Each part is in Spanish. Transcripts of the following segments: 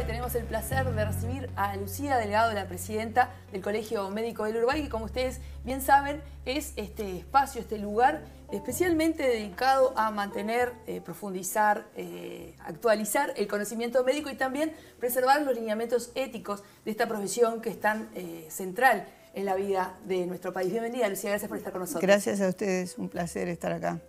y tenemos el placer de recibir a Lucía delegado de la presidenta del Colegio Médico del Uruguay, que como ustedes bien saben es este espacio, este lugar especialmente dedicado a mantener, eh, profundizar, eh, actualizar el conocimiento médico y también preservar los lineamientos éticos de esta profesión que es tan eh, central en la vida de nuestro país. Bienvenida, Lucía, gracias por estar con nosotros. Gracias a ustedes, un placer estar acá.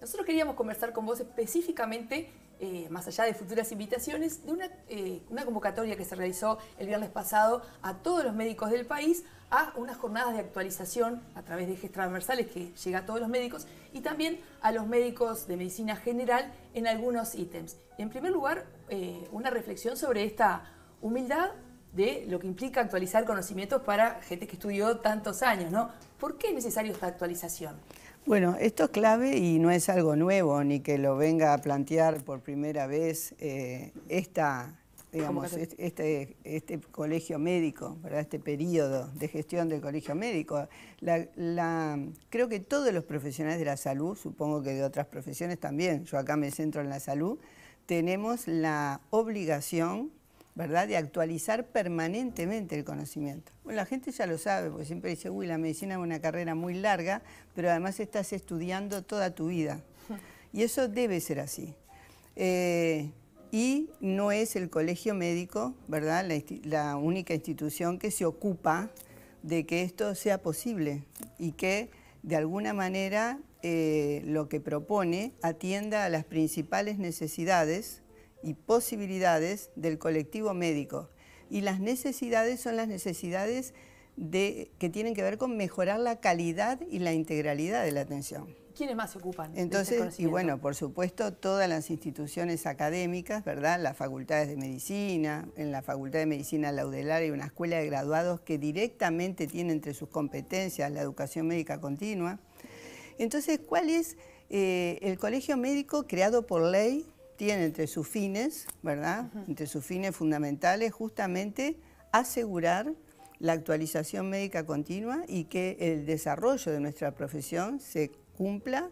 Nosotros queríamos conversar con vos específicamente eh, más allá de futuras invitaciones, de eh, una, convocatoria que se realizó el viernes pasado a todos los médicos del país a unas jornadas de actualización a través de ejes transversales que llega a todos los médicos y también a los médicos de medicina general en algunos ítems. En primer lugar, eh, una reflexión sobre esta humildad de lo que implica actualizar conocimientos para gente que estudió tantos años, ¿no? ¿Por qué es necesaria esta actualización? Bueno, esto es clave y no es algo nuevo, ni que lo venga a plantear por primera vez eh, esta, digamos, este, este, colegio médico, ¿verdad? este periodo de gestión del colegio médico. La, creo que todos los profesionales de la salud, supongo que de otras profesiones también, yo acá me centro en la salud, tenemos la obligación de actualizar permanentemente el conocimiento. Bueno, la gente ya lo sabe, porque siempre dice, uy, la medicina es una carrera muy larga, pero además estás estudiando toda tu vida. Y eso debe ser así. Eh, y no es el colegio médico, ¿verdad? La, única institución que se ocupa de que esto sea posible y que de alguna manera eh, lo que propone atienda a las principales necesidades y posibilidades del colectivo médico. Y las necesidades son las necesidades de, que tienen que ver con mejorar la calidad y la integralidad de la atención. ¿Quiénes más se ocupan? Este Entonces, y bueno, por supuesto, todas las instituciones académicas, ¿verdad? Las facultades de medicina, en la Facultad de Medicina Laudelar y una escuela de graduados que directamente tiene entre sus competencias la educación médica continua. Entonces, ¿cuál es eh, el colegio médico creado por ley tiene entre sus fines, ¿verdad? Entre sus fines fundamentales, justamente asegurar la actualización médica continua y que el desarrollo de nuestra profesión se cumpla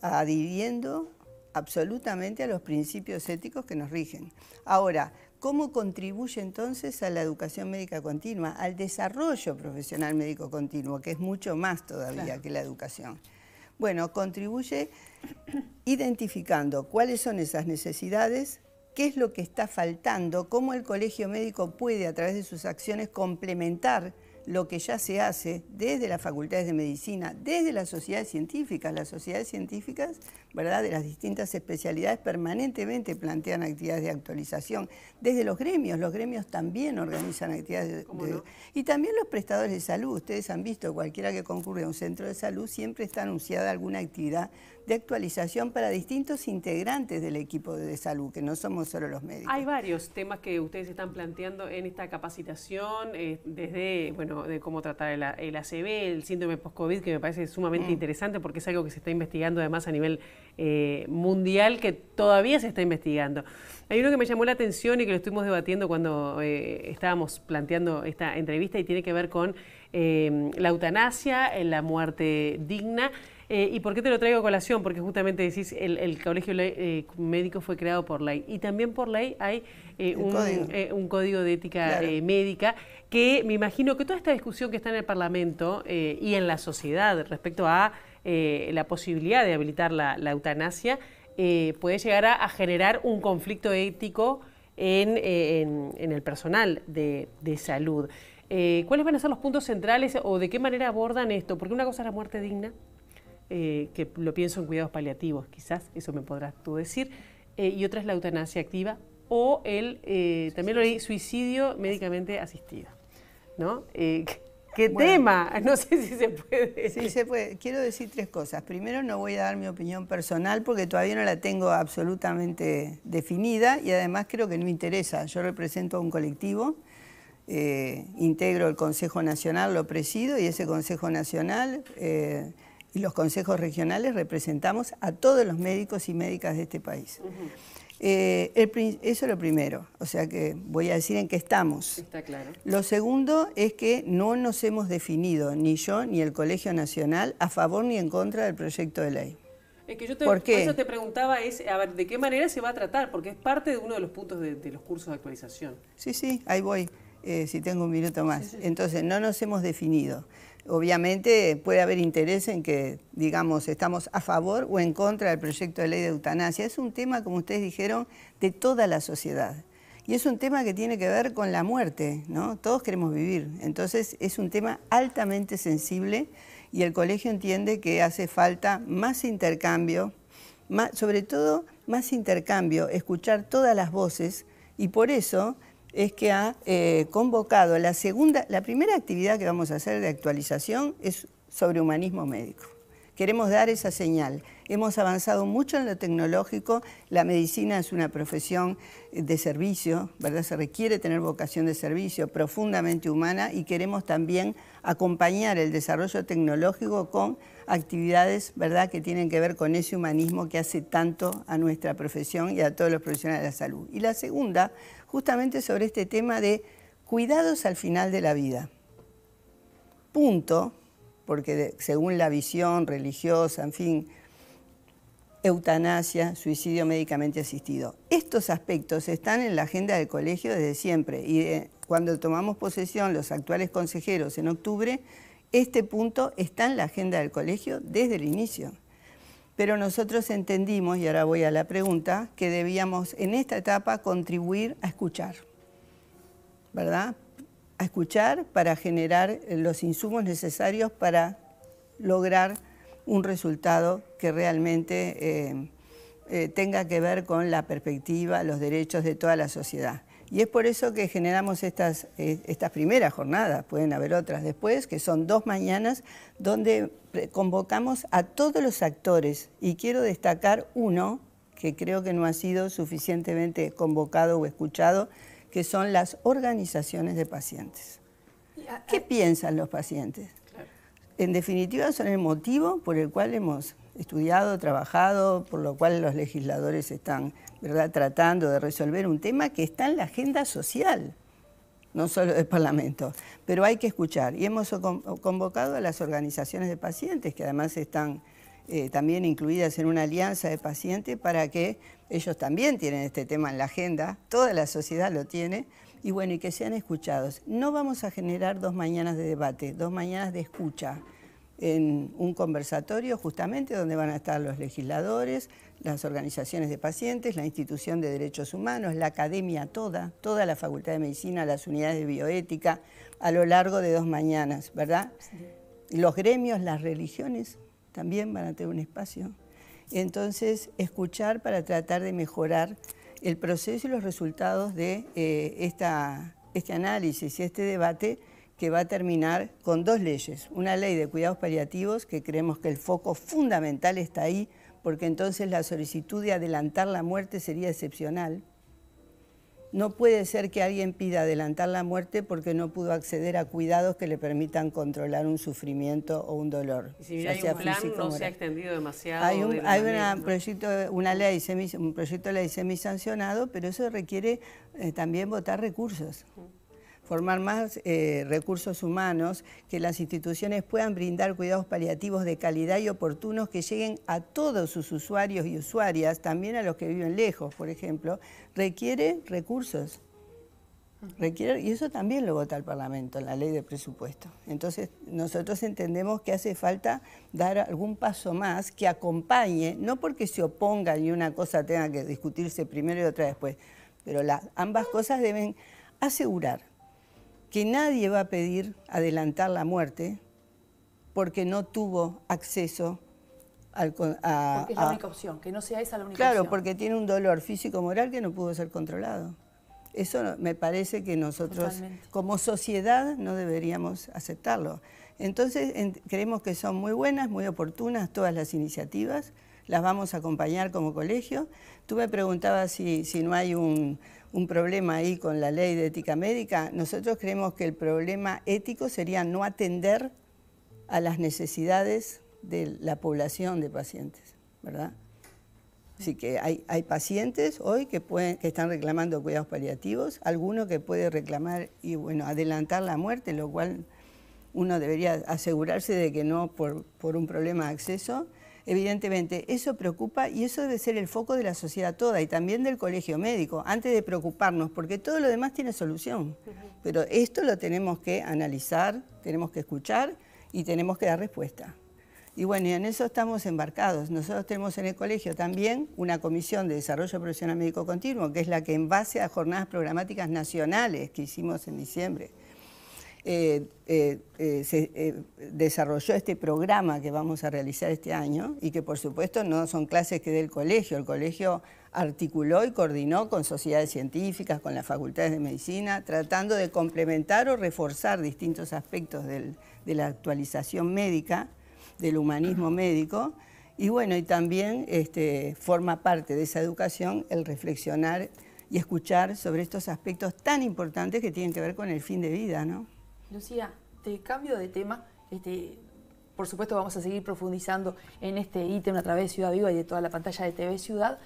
adhiriendo absolutamente a los principios éticos que nos rigen. Ahora, ¿cómo contribuye entonces a la educación médica continua, al desarrollo profesional médico continuo, que es mucho más todavía que la educación? Bueno, contribuye identificando cuáles son esas necesidades, qué es lo que está faltando, cómo el colegio médico puede a través de sus acciones complementar lo que ya se hace desde las facultades de medicina, desde las sociedades científicas. Las sociedades científicas, ¿verdad?, de las distintas especialidades permanentemente plantean actividades de actualización. Desde los gremios, los gremios también organizan actividades de, Y también los prestadores de salud. Ustedes han visto, cualquiera que concurre a un centro de salud siempre está anunciada alguna actividad de actualización para distintos integrantes del equipo de salud, que no somos solo los médicos. Hay varios temas que ustedes están planteando en esta capacitación, eh, desde, bueno, de cómo tratar el, ACV, el síndrome post-COVID, que me parece sumamente mm. interesante porque es algo que se está investigando además a nivel eh, mundial, que todavía se está investigando. Hay uno que me llamó la atención y que lo estuvimos debatiendo cuando eh, estábamos planteando esta entrevista y tiene que ver con eh, la eutanasia, la muerte digna eh, ¿Y por qué te lo traigo a colación? Porque justamente decís, el, colegio eh, médico fue creado por ley. Y también por ley hay eh, un, código. de ética médica que me imagino que toda esta discusión que está en el Parlamento y en la sociedad respecto a la posibilidad de habilitar la, eutanasia puede llegar a, generar un conflicto ético en, el personal de salud. ¿Cuáles van a ser los puntos centrales o de qué manera abordan esto? Porque una cosa es la muerte digna eh, que lo pienso en cuidados paliativos, quizás, eso me podrás tú decir, eh, y otra es la eutanasia activa o el, eh, también lo suicidio médicamente asistido, ¿no? ¿Qué tema? No sé si se puede. Sí, se puede. Quiero decir tres cosas. Primero, no voy a dar mi opinión personal porque todavía no la tengo absolutamente definida y además creo que no me interesa. Yo represento a un colectivo, integro el Consejo Nacional, lo presido y ese Consejo Nacional y los consejos regionales representamos a todos los médicos y médicas de este país. Eh, eso es lo primero, o sea que voy a decir en qué estamos. Está claro. Lo segundo es que no nos hemos definido, ni yo ni el Colegio Nacional, a favor ni en contra del proyecto de ley. Es que yo te, preguntaba es, a ver, ¿de qué manera se va a tratar? Porque es parte de uno de los puntos de, los cursos de actualización. Sí, sí, ahí voy, eh, si tengo un minuto más. Entonces, no nos hemos definido obviamente puede haber interés en que, digamos, estamos a favor o en contra del proyecto de ley de eutanasia. Es un tema, como ustedes dijeron, de toda la sociedad. Y es un tema que tiene que ver con la muerte, ¿no? Todos queremos vivir. Entonces es un tema altamente sensible y el colegio entiende que hace falta más intercambio, sobre todo más intercambio, escuchar todas las voces y por eso es que ha eh, convocado la segunda, la primera actividad que vamos a hacer de actualización es sobre humanismo médico. Queremos dar esa señal. Hemos avanzado mucho en lo tecnológico, la medicina es una profesión de servicio, ¿verdad? Se requiere tener vocación de servicio profundamente humana y queremos también acompañar el desarrollo tecnológico con actividades, ¿verdad?, que tienen que ver con ese humanismo que hace tanto a nuestra profesión y a todos los profesionales de la salud. Y la segunda justamente sobre este tema de cuidados al final de la vida. Punto, porque según la visión religiosa, en fin, eutanasia, suicidio médicamente asistido. Estos aspectos están en la agenda del colegio desde siempre y eh, cuando tomamos posesión los actuales consejeros en octubre, este punto está en la agenda del colegio desde el inicio pero nosotros entendimos, y ahora voy a la pregunta, que debíamos en esta etapa contribuir a escuchar, ¿verdad? A escuchar para generar los insumos necesarios para lograr un resultado que realmente eh, eh, tenga que ver con la perspectiva, los derechos de toda la sociedad. Y es por eso que generamos estas, eh, estas primeras jornadas, pueden haber otras después, que son dos mañanas donde convocamos a todos los actores y quiero destacar uno que creo que no ha sido suficientemente convocado o escuchado, que son las organizaciones de pacientes. ¿Qué piensan los pacientes? En definitiva, son el motivo por el cual hemos estudiado, trabajado, por lo cual los legisladores están ¿verdad? tratando de resolver un tema que está en la agenda social, no solo del Parlamento. Pero hay que escuchar. Y hemos convocado a las organizaciones de pacientes, que además están eh, también incluidas en una alianza de pacientes, para que ellos también tienen este tema en la agenda, toda la sociedad lo tiene, y bueno, y que sean escuchados. No vamos a generar dos mañanas de debate, dos mañanas de escucha en un conversatorio justamente donde van a estar los legisladores, las organizaciones de pacientes, la institución de derechos humanos, la academia toda, toda la Facultad de Medicina, las unidades de bioética, a lo largo de dos mañanas, ¿verdad? Los gremios, las religiones también van a tener un espacio. Entonces, escuchar para tratar de mejorar el proceso y los resultados de eh, este análisis y este debate que va a terminar con dos leyes. Una ley de cuidados paliativos, que creemos que el foco fundamental está ahí, porque entonces la solicitud de adelantar la muerte sería excepcional. No puede ser que alguien pida adelantar la muerte porque no pudo acceder a cuidados que le permitan controlar un sufrimiento o un dolor. si ya hay un plan, no se ha extendido demasiado. Hay un, proyecto, una ley, de ley semisancionado, pero eso requiere eh, también votar recursos formar más eh, recursos humanos, que las instituciones puedan brindar cuidados paliativos de calidad y oportunos que lleguen a todos sus usuarios y usuarias, también a los que viven lejos, por ejemplo, requiere recursos. Requiere, y eso también lo vota el Parlamento, la ley de presupuesto. Entonces, nosotros entendemos que hace falta dar algún paso más que acompañe, no porque se oponga y una cosa tenga que discutirse primero y otra después, pero las ambas cosas deben asegurar que nadie va a pedir adelantar la muerte porque no tuvo acceso a, porque es la única opción, que no sea esa la única claro, opción. Claro, porque tiene un dolor físico-moral que no pudo ser controlado. Eso me parece que nosotros como sociedad no deberíamos aceptarlo. Entonces creemos que son muy buenas, muy oportunas todas las iniciativas, las vamos a acompañar como colegio. Tú me preguntabas si, no hay un, problema ahí con la ley de ética médica. Nosotros creemos que el problema ético sería no atender a las necesidades de la población de pacientes, ¿verdad? Así que hay, pacientes hoy que, están reclamando cuidados paliativos, alguno que puede reclamar y bueno, adelantar la muerte, lo cual uno debería asegurarse de que no por un problema de acceso. Evidentemente, eso preocupa y eso debe ser el foco de la sociedad toda y también del colegio médico, antes de preocuparnos, porque todo lo demás tiene solución. Pero esto lo tenemos que analizar, tenemos que escuchar y tenemos que dar respuesta. Y bueno, y en eso estamos embarcados. Nosotros tenemos en el colegio también una comisión de desarrollo profesional médico continuo, que es la que en base a jornadas programáticas nacionales que hicimos en diciembre, eh, eh, eh, se desarrolló este programa que vamos a realizar este año y que por supuesto no son clases que dé el colegio, el colegio articuló y coordinó con sociedades científicas, con las facultades de medicina, tratando de complementar o reforzar distintos aspectos de la actualización médica, del humanismo médico, y bueno, y también este, forma parte de esa educación el reflexionar y escuchar sobre estos aspectos tan importantes que tienen que ver con el fin de vida, ¿no? Lucía, te cambio de tema. Este, por supuesto, vamos a seguir profundizando en este ítem a través de Ciudad Viva y de toda la pantalla de TV Ciudad.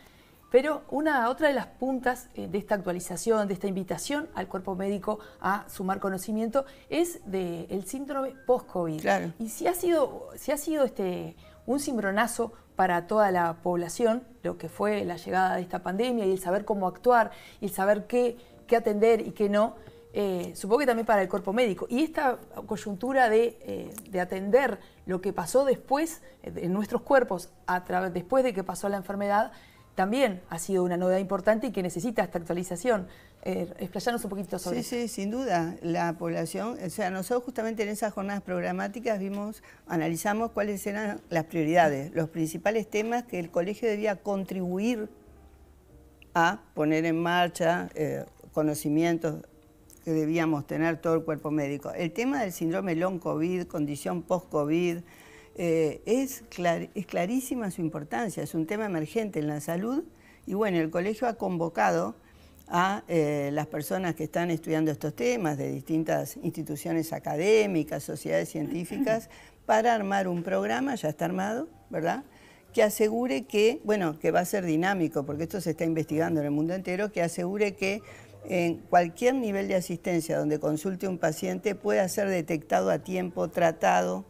Pero una, otra de las puntas eh, de esta actualización, de esta invitación al cuerpo médico a sumar conocimiento, es del síndrome post-COVID. Y si ha sido, si ha sido este, un cimbronazo para toda la población, lo que fue la llegada de esta pandemia y el saber cómo actuar y el saber qué, qué atender y qué no, eh, supongo que también para el cuerpo médico. Y esta coyuntura de, eh, atender lo que pasó después eh, en nuestros cuerpos, a después de que pasó la enfermedad, también ha sido una novedad importante y que necesita esta actualización. Eh, explayanos un poquito sobre sí, eso. Sí, sin duda. La población, o sea, nosotros justamente en esas jornadas programáticas vimos, analizamos cuáles eran las prioridades, los principales temas que el colegio debía contribuir a poner en marcha, conocimientos que debíamos tener todo el cuerpo médico. El tema del síndrome long COVID, condición post-COVID, eh, es, es clarísima su importancia, es un tema emergente en la salud y bueno, el colegio ha convocado a eh, las personas que están estudiando estos temas de distintas instituciones académicas, sociedades científicas, para armar un programa, ya está armado, ¿verdad? Que asegure que, bueno, que va a ser dinámico, porque esto se está investigando en el mundo entero, que asegure que en cualquier nivel de asistencia donde consulte un paciente pueda ser detectado a tiempo, tratado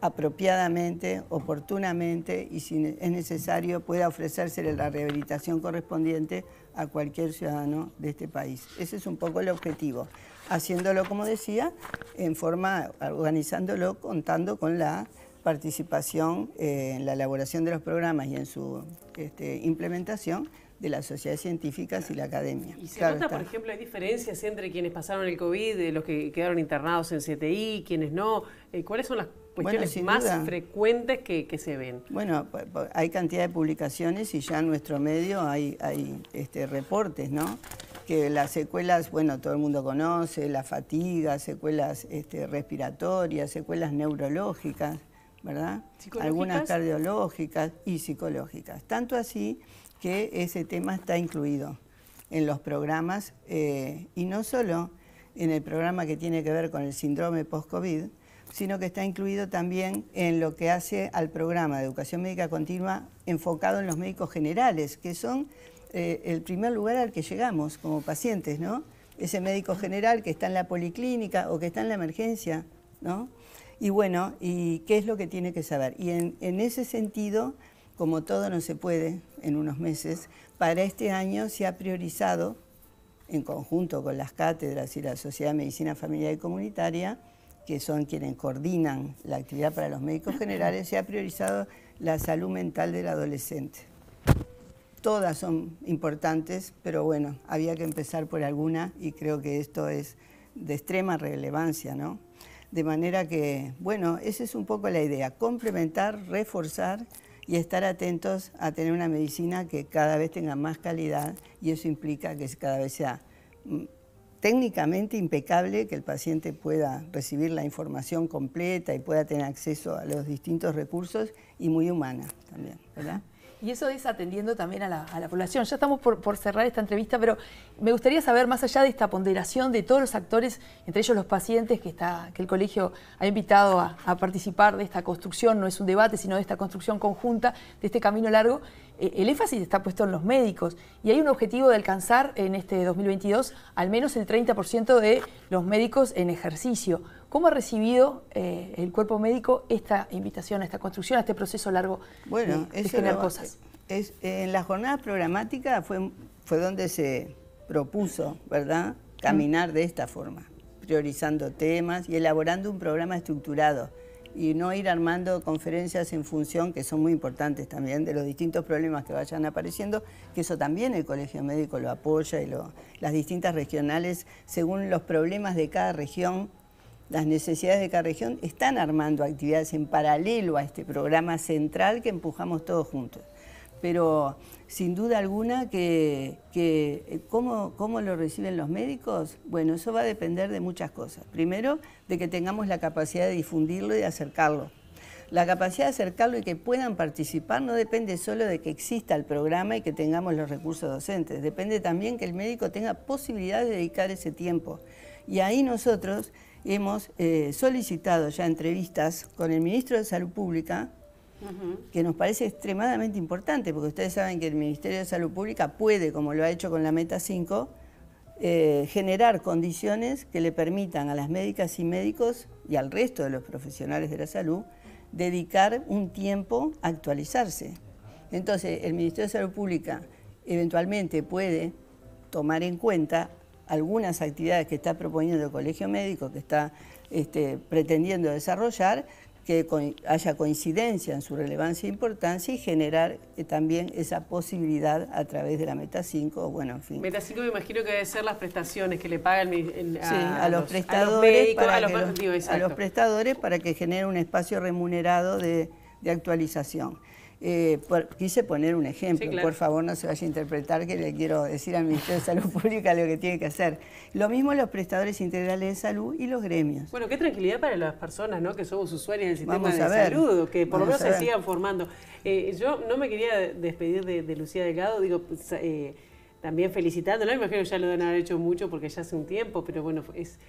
apropiadamente, oportunamente y si es necesario pueda ofrecérsele la rehabilitación correspondiente a cualquier ciudadano de este país. Ese es un poco el objetivo, haciéndolo, como decía, en forma, organizándolo, contando con la participación eh, en la elaboración de los programas y en su este, implementación de las sociedades científicas y la academia. ¿Y se nota, por ejemplo, hay diferencias entre quienes pasaron el COVID, eh, los que quedaron internados en CTI, quienes no? Eh, ¿Cuáles son las cuestiones más frecuentes que, se ven? Bueno, hay cantidad de publicaciones y ya en nuestro medio hay, hay este, reportes, ¿no? Que las secuelas, bueno, todo el mundo conoce, la fatiga, secuelas este, respiratorias, secuelas neurológicas, ¿verdad? Algunas cardiológicas y psicológicas. Tanto así que ese tema está incluido en los programas eh, y no solo en el programa que tiene que ver con el síndrome post-COVID, sino que está incluido también en lo que hace al programa de educación médica continua enfocado en los médicos generales, que son eh, el primer lugar al que llegamos como pacientes, ¿no? Ese médico general que está en la policlínica o que está en la emergencia, ¿no? Y bueno, ¿y qué es lo que tiene que saber? Y en ese sentido como todo no se puede en unos meses, para este año se ha priorizado, en conjunto con las cátedras y la Sociedad de Medicina Familiar y Comunitaria, que son quienes coordinan la actividad para los médicos generales, se ha priorizado la salud mental del adolescente. Todas son importantes, pero bueno, había que empezar por alguna y creo que esto es de extrema relevancia, ¿no? De manera que, bueno, esa es un poco la idea, complementar, reforzar y estar atentos a tener una medicina que cada vez tenga más calidad y eso implica que cada vez sea mm, técnicamente impecable, que el paciente pueda recibir la información completa y pueda tener acceso a los distintos recursos y muy humana también, y eso es atendiendo también a la, población. Ya estamos por, cerrar esta entrevista, pero me gustaría saber, más allá de esta ponderación de todos los actores, entre ellos los pacientes, que, está, que el colegio ha invitado a, participar de esta construcción, no es un debate, sino de esta construcción conjunta, de este camino largo, eh, el énfasis está puesto en los médicos. Y hay un objetivo de alcanzar en este 2022 al menos el 30% de los médicos en ejercicio. ¿Cómo ha recibido eh, el cuerpo médico esta invitación, esta construcción, a este proceso largo bueno, de, de generar cosas? Es, en las jornadas programáticas fue, fue donde se propuso, ¿verdad?, caminar de esta forma, priorizando temas y elaborando un programa estructurado y no ir armando conferencias en función, que son muy importantes también, de los distintos problemas que vayan apareciendo, que eso también el Colegio Médico lo apoya y las distintas regionales, según los problemas de cada región, las necesidades de cada región están armando actividades en paralelo a este programa central que empujamos todos juntos. Pero sin duda alguna que, eh, ¿cómo, ¿cómo, lo reciben los médicos, bueno, eso va a depender de muchas cosas. Primero, de que tengamos la capacidad de difundirlo y de acercarlo. La capacidad de acercarlo y que puedan participar no depende solo de que exista el programa y que tengamos los recursos docentes, depende también que el médico tenga posibilidad de dedicar ese tiempo. Y ahí nosotros hemos eh, solicitado ya entrevistas con el ministro de Salud Pública, que nos parece extremadamente importante, porque ustedes saben que el Ministerio de Salud Pública puede, como lo ha hecho con la Meta 5, eh, generar condiciones que le permitan a las médicas y médicos y al resto de los profesionales de la salud dedicar un tiempo a actualizarse. Entonces, el Ministerio de Salud Pública eventualmente puede tomar en cuenta algunas actividades que está proponiendo el Colegio Médico, que está este, pretendiendo desarrollar, que haya coincidencia en su relevancia e importancia y generar eh, también esa posibilidad a través de la Meta 5, bueno, fin. Meta 5 me imagino que debe ser las prestaciones que le pagan a, los, prestadores para que prestadores para que genere un espacio remunerado de actualización. Eh, quise poner un ejemplo, por favor no se vaya a interpretar que le quiero decir al Ministerio de Salud Pública lo que tiene que hacer. Lo mismo los prestadores integrales de salud y los gremios. Bueno, qué tranquilidad para las personas ¿no? que somos usuarios del sistema de salud, que por lo menos se sigan formando. Eh, yo no me quería despedir de, Lucía Delgado, digo... Pues, eh, también felicitándola, imagino que ya lo deben haber hecho mucho porque ya hace un tiempo, pero bueno, es,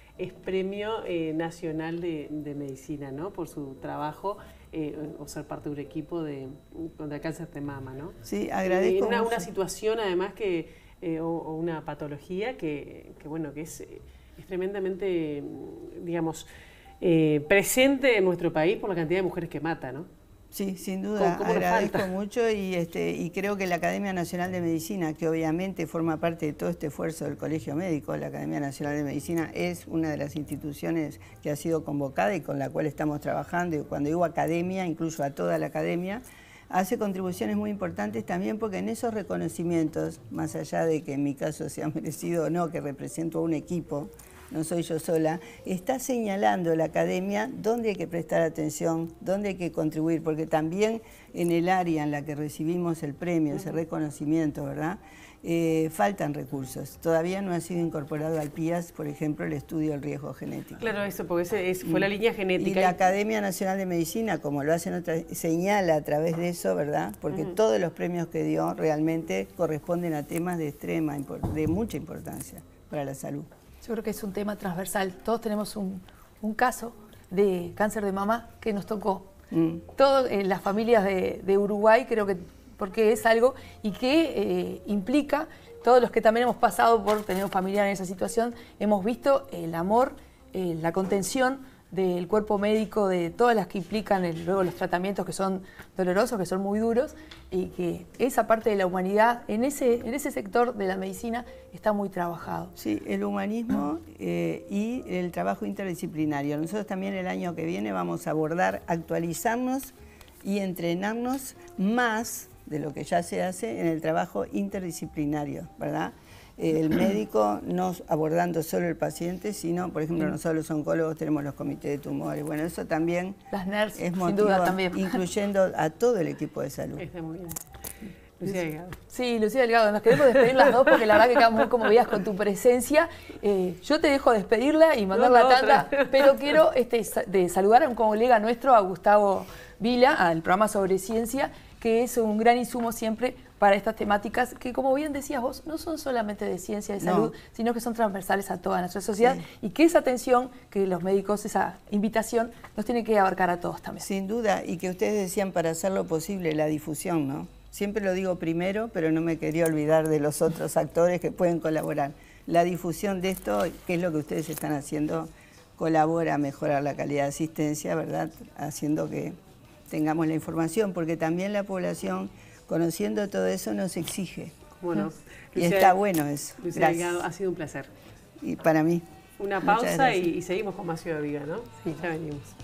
Premio eh, Nacional de, de Medicina, ¿no? Por su trabajo eh, o ser parte de un equipo de, donde cáncer de este mama, ¿no? Sí, agradezco. Una, situación además que, eh, o, una patología que, que bueno, que es, eh, tremendamente, mm, digamos, presente en nuestro país por la cantidad de mujeres que mata, ¿no? Sí, sin duda. Agradezco mucho y, este, y creo que la Academia Nacional de Medicina, que obviamente forma parte de todo este esfuerzo del Colegio Médico, la Academia Nacional de Medicina es una de las instituciones que ha sido convocada y con la cual estamos trabajando. Y cuando digo academia, incluso a toda la academia, hace contribuciones muy importantes también porque en esos reconocimientos, más allá de que en mi caso sea merecido o no, que represento a un equipo, no soy yo sola, está señalando la academia dónde hay que prestar atención, dónde hay que contribuir, porque también en el área en la que recibimos el premio, ese reconocimiento, ¿verdad? Eh, faltan recursos. Todavía no ha sido incorporado al PIAS, por ejemplo, el estudio del riesgo genético. Claro, eso, porque es, fue la línea genética. Y la Academia Nacional de Medicina, como lo hacen otras, señala a través de eso, ¿verdad? Porque todos los premios que dio realmente corresponden a temas de extrema, de mucha importancia para la salud. Yo creo que es un tema transversal. Todos tenemos un, caso de cáncer de mama que nos tocó. Mm. Todos Todas eh, las familias de, Uruguay creo que porque es algo y que eh, implica, todos los que también hemos pasado por tener un familiar en esa situación, hemos visto el amor, eh, la contención, del cuerpo médico, de todas las que implican luego los tratamientos que son dolorosos, que son muy duros, y que esa parte de la humanidad en ese, en ese sector de la medicina está muy trabajado. Sí, el humanismo eh, y el trabajo interdisciplinario. Nosotros también el año que viene vamos a abordar, actualizarnos y entrenarnos más de lo que ya se hace en el trabajo interdisciplinario, ¿verdad? Eh, el médico, no abordando solo el paciente, sino, por ejemplo, nosotros los oncólogos tenemos los comités de tumores. Bueno, eso también Las es sin duda, también. incluyendo a todo el equipo de salud. Este, Lucía Delgado. Sí, Lucía Delgado, nos queremos despedir las dos porque la verdad que quedamos muy conmovidas con tu presencia. Eh, yo te dejo despedirla y mandar la tanda, pero quiero este, de saludar a un colega nuestro, a Gustavo Vila, al programa sobre ciencia, que es un gran insumo siempre para estas temáticas que, como bien decías vos, no son solamente de ciencia y salud, sino que son transversales a toda nuestra sociedad y que esa atención que los médicos, esa invitación, nos tiene que abarcar a todos también. Sin duda, y que ustedes decían para hacer lo posible la difusión, ¿no? Siempre lo digo primero, pero no me quería olvidar de los otros actores que pueden colaborar. La difusión de esto, que es lo que ustedes están haciendo, colabora a mejorar la calidad de asistencia, ¿verdad? Haciendo que tengamos la información, porque también la población conociendo todo eso nos exige. Bueno, y está bueno eso. ha sido un placer. Y para mí. Una pausa y, y, seguimos con más Ciudad Viva, ¿no? Sí. Ya venimos.